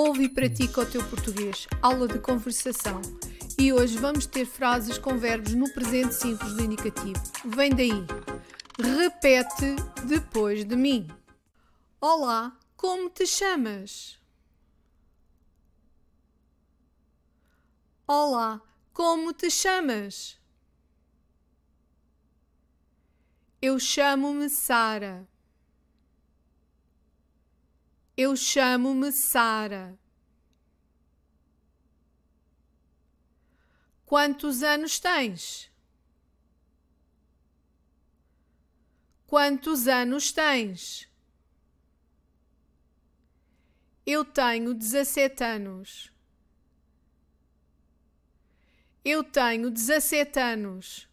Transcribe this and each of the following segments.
Ouve e pratica o teu português, aula de conversação. E hoje vamos ter frases com verbos no presente simples do indicativo. Vem daí. Repete depois de mim. Olá, como te chamas? Olá, como te chamas? Eu chamo-me Sara. Eu chamo-me Sara. Quantos anos tens? Quantos anos tens? Eu tenho 17 anos. Eu tenho 17 anos.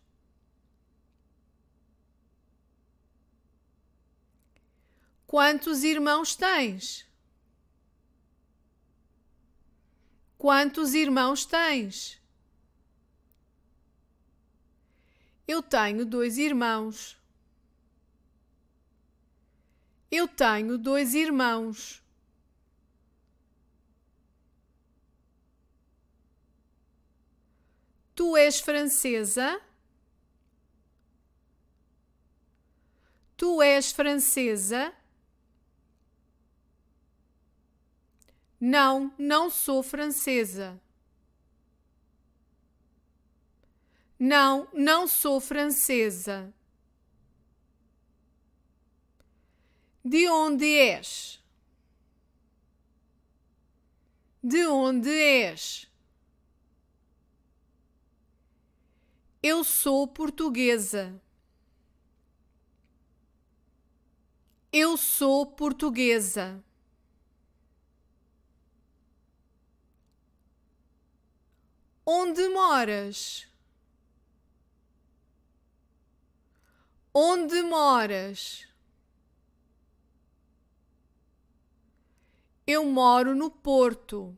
Quantos irmãos tens? Quantos irmãos tens? Eu tenho dois irmãos. Eu tenho dois irmãos. Tu és francesa? Tu és francesa? Não, não sou francesa. Não, não sou francesa. De onde és? De onde és? Eu sou portuguesa. Eu sou portuguesa. Onde moras? Onde moras? Eu moro no Porto.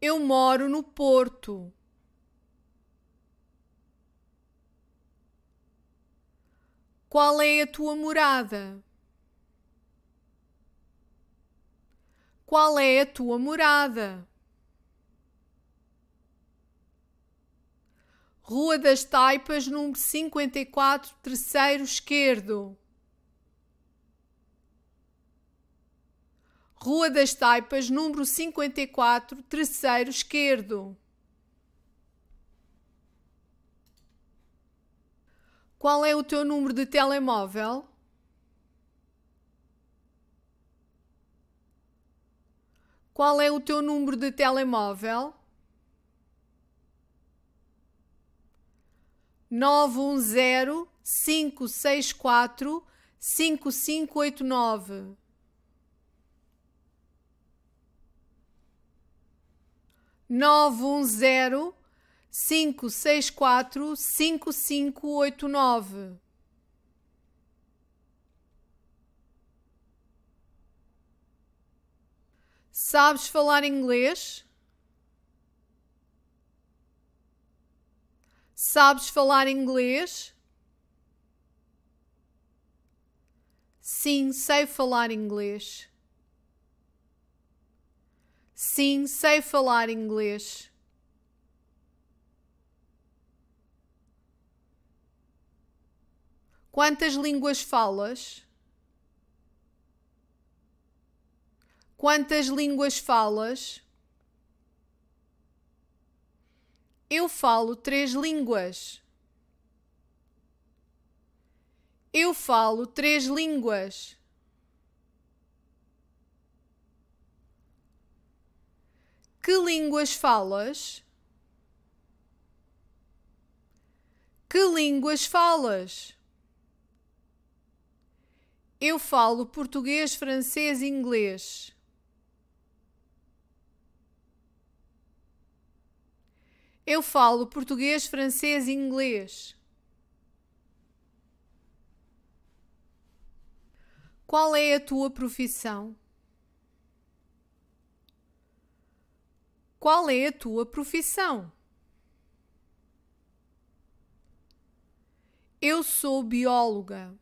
Eu moro no Porto. Qual é a tua morada? Qual é a tua morada? Rua das Taipas, número 54, terceiro esquerdo. Rua das Taipas, número 54, terceiro esquerdo. Qual é o teu número de telemóvel? Qual é o teu número de telemóvel? nove um zero cinco cinco seis quatro cinco oito nove Nove um zero cinco seis quatro cinco cinco oito nove. Sabes falar inglês? Sabes falar inglês? Sim, sei falar inglês. Sim, sei falar inglês. Quantas línguas falas? Quantas línguas falas? Eu falo três línguas. Eu falo três línguas. Que línguas falas? Que línguas falas? Eu falo português, francês, e inglês. Eu falo português, francês e inglês. Qual é a tua profissão? Qual é a tua profissão? Eu sou bióloga.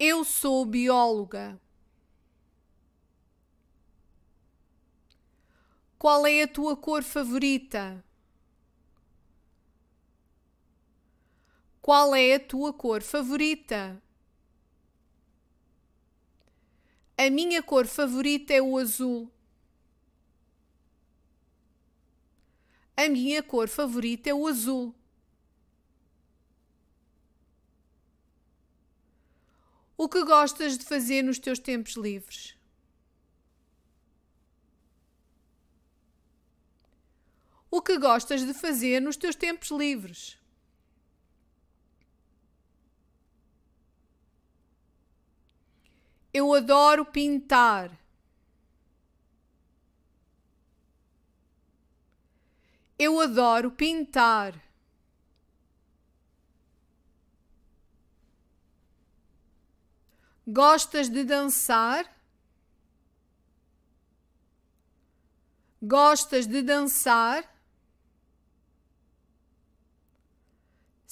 Eu sou bióloga. Qual é a tua cor favorita? Qual é a tua cor favorita? A minha cor favorita é o azul. A minha cor favorita é o azul. O que gostas de fazer nos teus tempos livres? o que gostas de fazer nos teus tempos livres. Eu adoro pintar. Eu adoro pintar. Gostas de dançar? Gostas de dançar?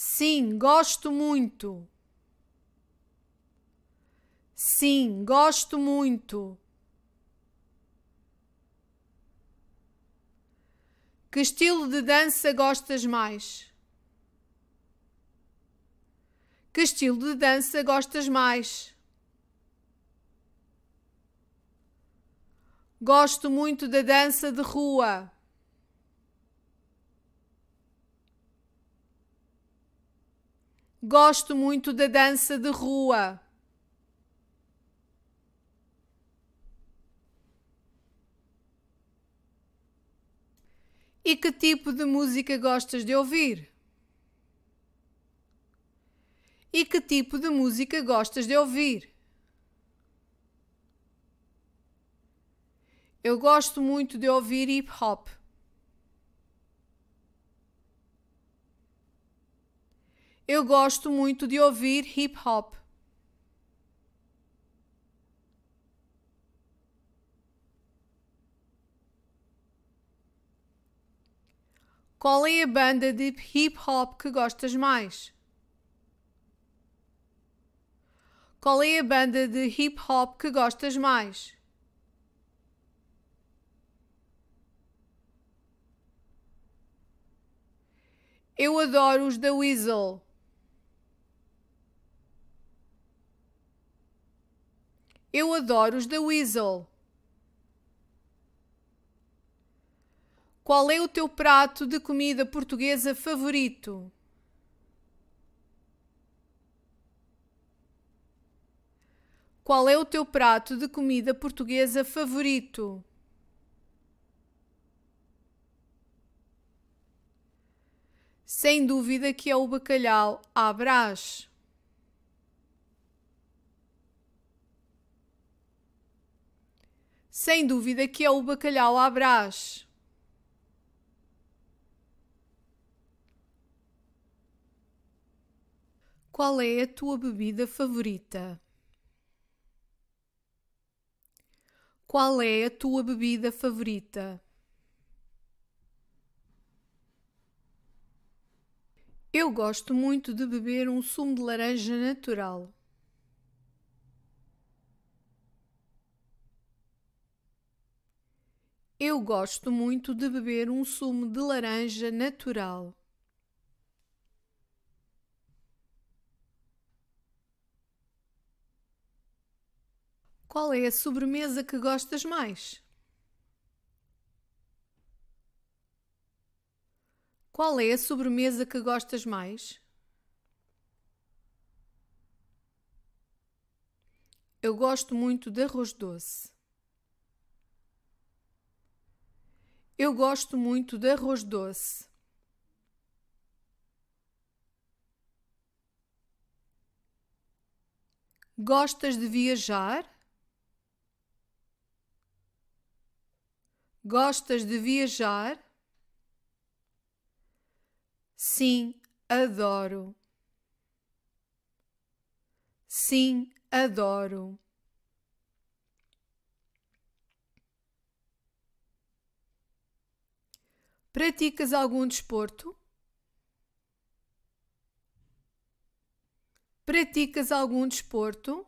Sim, gosto muito. Sim, gosto muito. Que estilo de dança gostas mais? Que estilo de dança gostas mais? Gosto muito da dança de rua. Gosto muito da dança de rua. E que tipo de música gostas de ouvir? E que tipo de música gostas de ouvir? Eu gosto muito de ouvir hip hop. Eu gosto muito de ouvir hip hop. Qual é a banda de hip hop que gostas mais? Qual é a banda de hip hop que gostas mais? Eu adoro os da Weasel. Eu adoro os da Weasel. Qual é o teu prato de comida portuguesa favorito? Qual é o teu prato de comida portuguesa favorito? Sem dúvida que é o bacalhau à brás. sem dúvida que é o bacalhau à brás. Qual é a tua bebida favorita? Qual é a tua bebida favorita? Eu gosto muito de beber um sumo de laranja natural. Eu gosto muito de beber um sumo de laranja natural. Qual é a sobremesa que gostas mais? Qual é a sobremesa que gostas mais? Eu gosto muito de arroz doce. Eu gosto muito de arroz doce. Gostas de viajar? Gostas de viajar? Sim, adoro. Sim, adoro. Praticas algum desporto? Praticas algum desporto?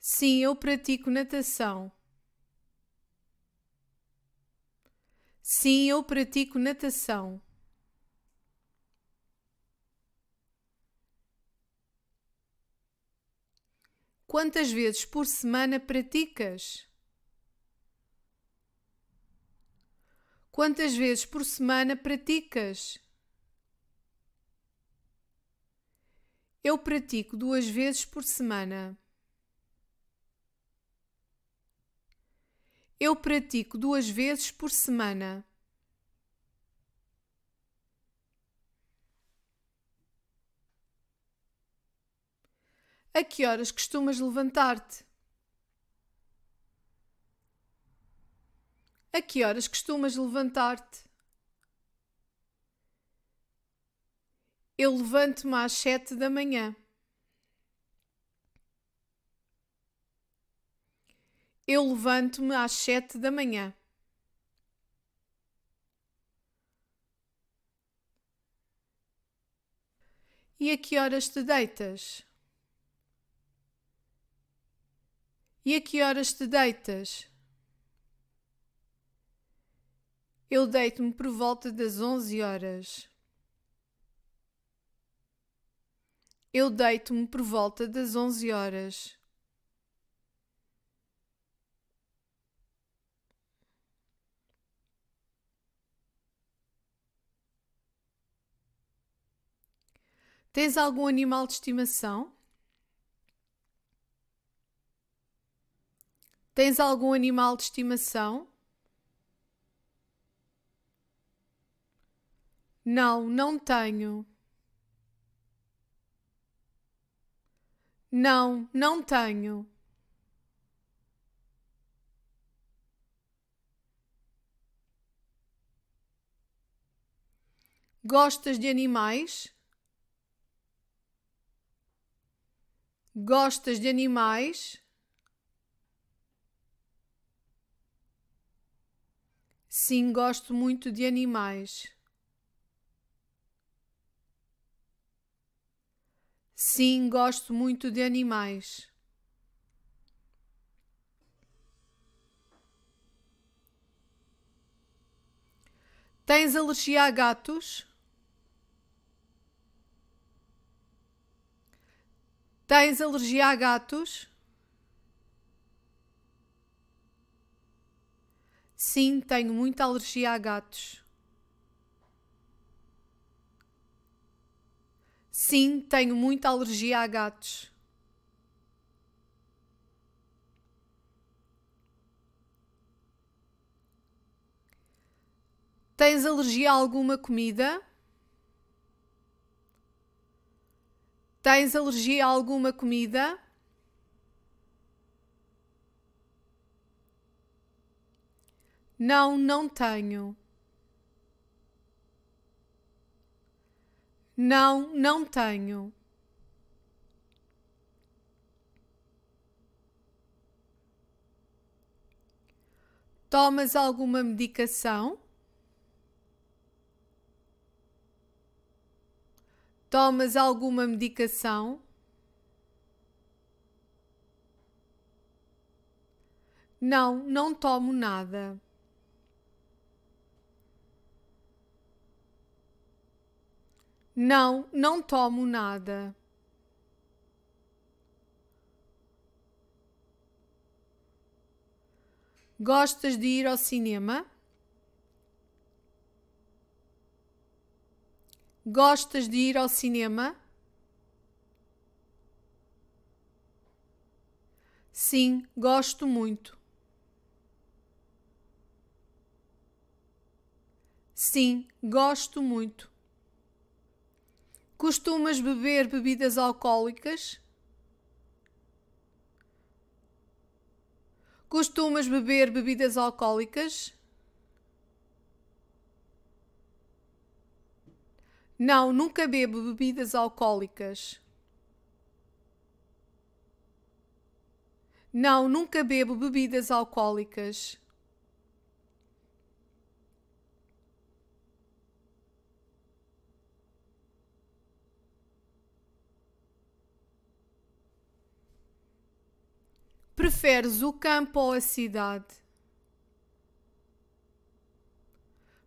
Sim, eu pratico natação. Sim, eu pratico natação. Quantas vezes por semana praticas? Quantas vezes por semana praticas? Eu pratico duas vezes por semana. Eu pratico duas vezes por semana. A que horas costumas levantar-te? A que horas costumas levantar-te? Eu levanto-me às sete da manhã. Eu levanto-me às sete da manhã. E a que horas te deitas? E a que horas te deitas? Eu deito-me por volta das onze horas. Eu deito-me por volta das onze horas. Tens algum animal de estimação? Tens algum animal de estimação? Não, não tenho. Não, não tenho. Gostas de animais? Gostas de animais? Sim, gosto muito de animais. Sim, gosto muito de animais. Tens alergia a gatos? Tens alergia a gatos? Sim, tenho muita alergia a gatos. Sim, tenho muita alergia a gatos. Tens alergia a alguma comida? Tens alergia a alguma comida? Não, não tenho. Não, não tenho. Tomas alguma medicação? Tomas alguma medicação? Não, não tomo nada. Não, não tomo nada. Gostas de ir ao cinema? Gostas de ir ao cinema? Sim, gosto muito. Sim, gosto muito. Costumas beber bebidas alcoólicas? Costumas beber bebidas alcoólicas? Não, nunca bebo bebidas alcoólicas. Não, nunca bebo bebidas alcoólicas. Preferes o campo ou a cidade?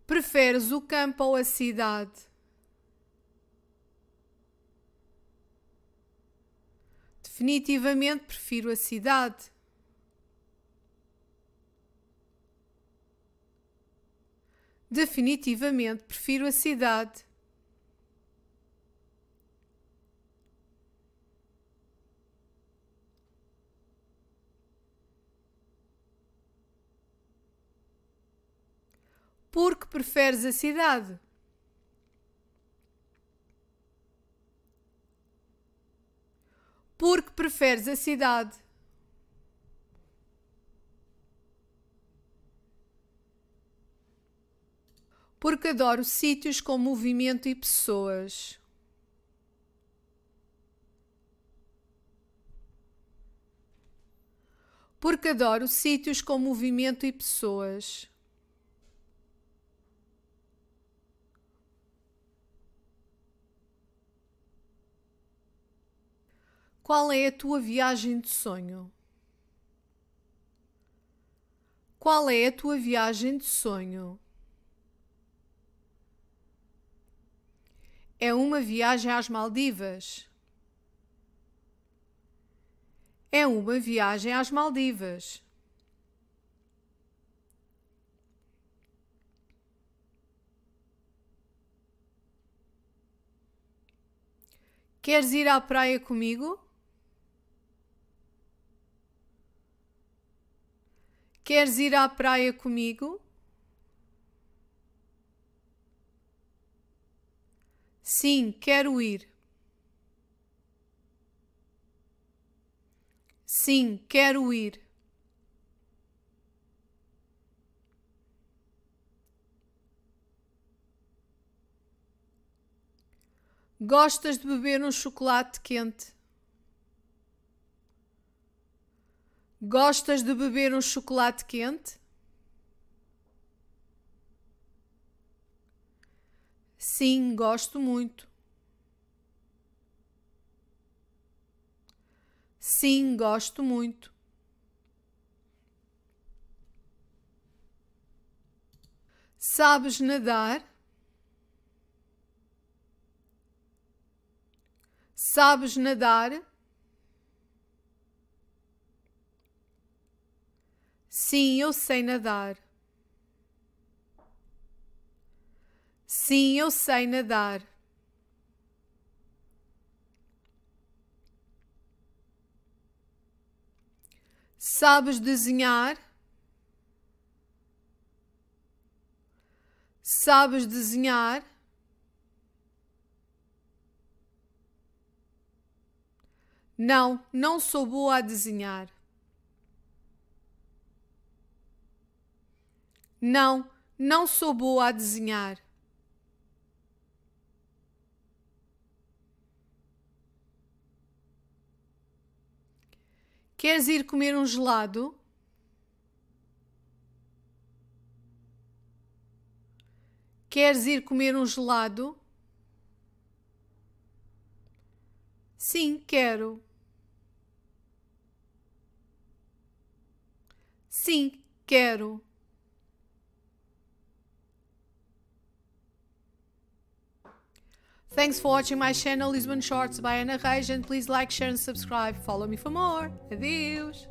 Preferes o campo ou a cidade? Definitivamente prefiro a cidade. Definitivamente prefiro a cidade. porque preferes a cidade. Porque preferes a cidade. Porque adoro sítios com movimento e pessoas. Porque adoro sítios com movimento e pessoas. Qual é a tua viagem de sonho? Qual é a tua viagem de sonho? É uma viagem às Maldivas? É uma viagem às Maldivas. Queres ir à praia comigo? Queres ir à praia comigo? Sim, quero ir. Sim, quero ir. Gostas de beber um chocolate quente? Gostas de beber um chocolate quente? Sim, gosto muito. Sim, gosto muito. Sabes nadar? Sabes nadar? Sim, eu sei nadar. Sim, eu sei nadar. Sabes desenhar? Sabes desenhar? Não, não sou boa a desenhar. Não, não sou boa a desenhar. Queres ir comer um gelado? Queres ir comer um gelado? Sim, quero. Sim, quero. Thanks for watching my channel Lisbon Shorts by Anna Reis and please like, share and subscribe. Follow me for more. Adeus!